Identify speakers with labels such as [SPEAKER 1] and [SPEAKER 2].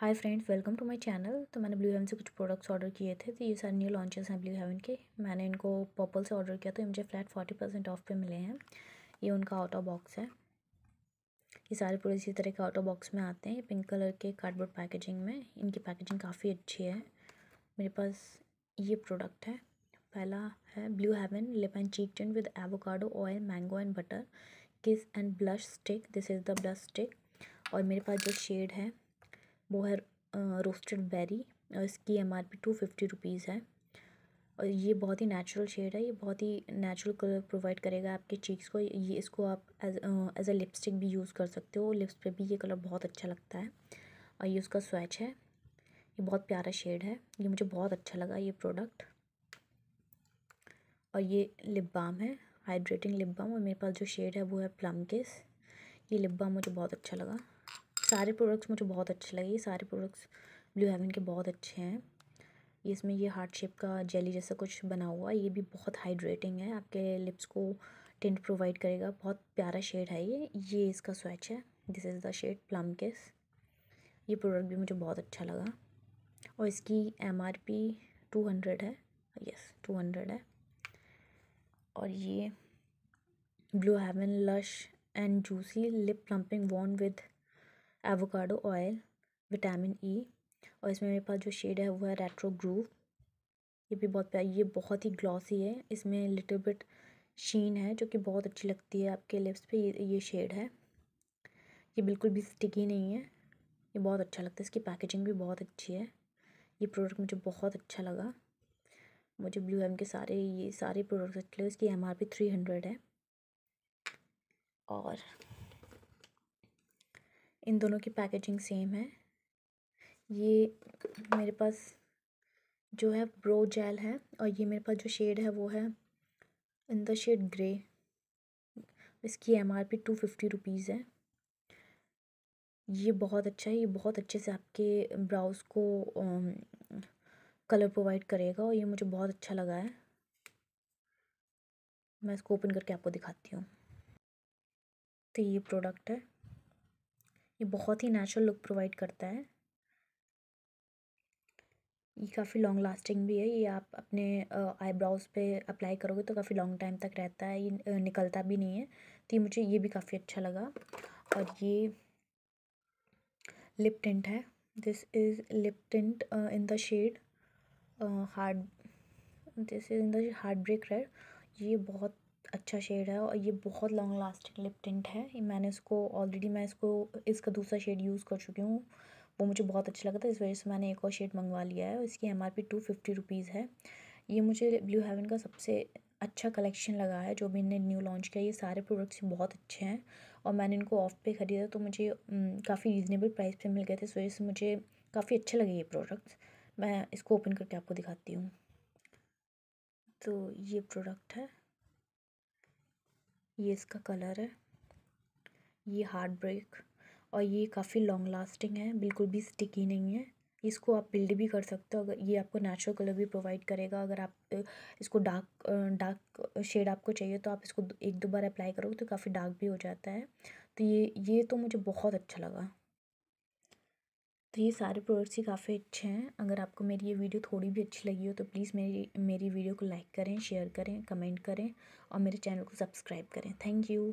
[SPEAKER 1] hi friends welcome to my channel तो मैंने blue haven से कुछ प्रोडक्ट्स ऑर्डर किए थे तो ये सारे न्यू लॉन्चेस हैं ब्लू हेवन के मैंने इनको पर्पल से ऑर्डर किया तो मुझे फ्लैट फोर्टी परसेंट ऑफ पे मिले हैं ये उनका आउट ऑफ बॉक्स है ये सारे पूरे इसी तरह के आउट ऑफ बॉक्स में आते हैं पिंक कलर के कार्डबोर्ड पैकेजिंग में इनकी पैकेजिंग काफ़ी अच्छी है मेरे पास ये प्रोडक्ट है पहला है Blue Heaven lip and cheek tint with avocado oil mango and butter kiss and blush stick this is the blush stick और मेरे पास जो शेड है वो है रोस्टेड बेरी और इसकी M R P two fifty rupees है और ये बहुत ही नेचुरल शेड है ये बहुत ही नेचुरल कलर प्रोवाइड करेगा आपके चीक्स को ये इसको आप एज ए लिपस्टिक भी यूज़ कर सकते हो लिप्स पे भी ये कलर बहुत अच्छा लगता है और ये उसका स्वेच है ये बहुत प्यारा शेड है ये मुझे बहुत अच्छा लगा ये प्रोडक्ट और ये लिप बाम है हाइड्रेटिंग लिप बाम और मेरे पास जो शेड है वो है प्लम किस ये लिप बाम मुझे बहुत अच्छा लगा सारे प्रोडक्ट्स मुझे बहुत अच्छे लगे सारे प्रोडक्ट्स ब्लू हेवन के बहुत अच्छे हैं ये इसमें ये हार्ट शेप का जेली जैसा कुछ बना हुआ ये भी बहुत हाइड्रेटिंग है आपके लिप्स को टेंट प्रोवाइड करेगा बहुत प्यारा शेड है ये ये इसका स्वेच है this is the shade plum case ये प्रोडक्ट भी मुझे बहुत अच्छा लगा और इसकी M R P two hundred है यस टू हंड्रेड है और ये Blue Heaven lush and juicy lip plumping wand with avocado oil vitamin E e, और इसमें मेरे पास जो शेड है वो है रेट्रो ग्रूव ये भी बहुत प्यार ये बहुत ही ग्लॉसी है इसमें लिटिल बिट शीन है जो कि बहुत अच्छी लगती है आपके लिप्स पे ये ये शेड है ये बिल्कुल भी स्टिकी नहीं है ये बहुत अच्छा लगता है इसकी पैकेजिंग भी बहुत अच्छी है ये प्रोडक्ट मुझे बहुत अच्छा लगा मुझे ब्लू एम के सारे ये सारे प्रोडक्ट्स अच्छे लगे इसकी M R P three hundred है और इन दोनों की पैकेजिंग सेम है ये मेरे पास जो है ब्रो जेल है और ये मेरे पास जो शेड है वो है इन द शेड ग्रे इसकी M R P two fifty rupees है ये बहुत अच्छा है ये बहुत अच्छे से आपके ब्राउज़ को कलर प्रोवाइड करेगा और ये मुझे बहुत अच्छा लगा है मैं इसको ओपन करके आपको दिखाती हूँ तो ये प्रोडक्ट है ये बहुत ही नेचुरल लुक प्रोवाइड करता है ये काफ़ी लॉन्ग लास्टिंग भी है ये आप अपने आईब्राउज पे अप्लाई करोगे तो काफ़ी लॉन्ग टाइम तक रहता है ये निकलता भी नहीं है तो ये मुझे ये भी काफ़ी अच्छा लगा और ये लिप टिंट है this is lip tint in the shade hard this is in the hard break red ये बहुत अच्छा शेड है और ये बहुत लॉन्ग लास्टिंग लिप टिंट है मैंने इसको ऑलरेडी मैं इसको इसका दूसरा शेड यूज़ कर चुकी हूँ वो मुझे बहुत अच्छा लगा था इस वजह से मैंने एक और शेड मंगवा लिया है इसकी M R P two fifty rupees है ये मुझे ब्लू हेवन का सबसे अच्छा कलेक्शन लगा है जो भी इन्हें न्यू लॉन्च किया ये सारे प्रोडक्ट्स बहुत अच्छे हैं और मैंने इनको ऑफ पे ख़रीदा तो मुझे काफ़ी रीज़नेबल प्राइस पे मिल गए थे इस वजह से मुझे काफ़ी अच्छे लगे ये प्रोडक्ट्स मैं इसको ओपन करके आपको दिखाती हूँ तो ये प्रोडक्ट है ये इसका कलर है ये हार्ड ब्रेक और ये काफ़ी लॉन्ग लास्टिंग है बिल्कुल भी स्टिकी नहीं है इसको आप बिल्ड भी कर सकते हो अगर ये आपको नेचुरल कलर भी प्रोवाइड करेगा अगर आप इसको डार्क डार्क शेड आपको चाहिए तो आप इसको एक दो बार अप्लाई करोगे तो काफ़ी डार्क भी हो जाता है तो ये ये तो मुझे बहुत अच्छा लगा तो ये सारे प्रोडक्ट्स ही काफ़ी अच्छे हैं अगर आपको मेरी ये वीडियो थोड़ी भी अच्छी लगी हो तो प्लीज़ मेरी मेरी वीडियो को लाइक करें शेयर करें कमेंट करें और मेरे चैनल को सब्सक्राइब करें थैंक यू